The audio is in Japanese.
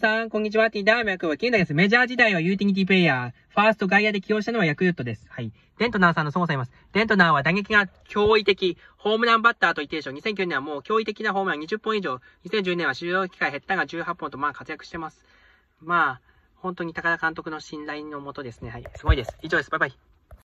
皆さん、こんにちは。ティダーミャは、現代です。メジャー時代はユーティリティプレイヤー。ファースト外野で起用したのはヤクルトです。はい。デントナーさんのそもさもいます。デントナーは打撃が驚異的。ホームランバッターと一定でしょう。2009年はもう驚異的なホームラン20本以上。2010年は収容機会減ったが18本と、まあ活躍してます。まあ、本当に高田監督の信頼のもとですね。はい。すごいです。以上です。バイバイ。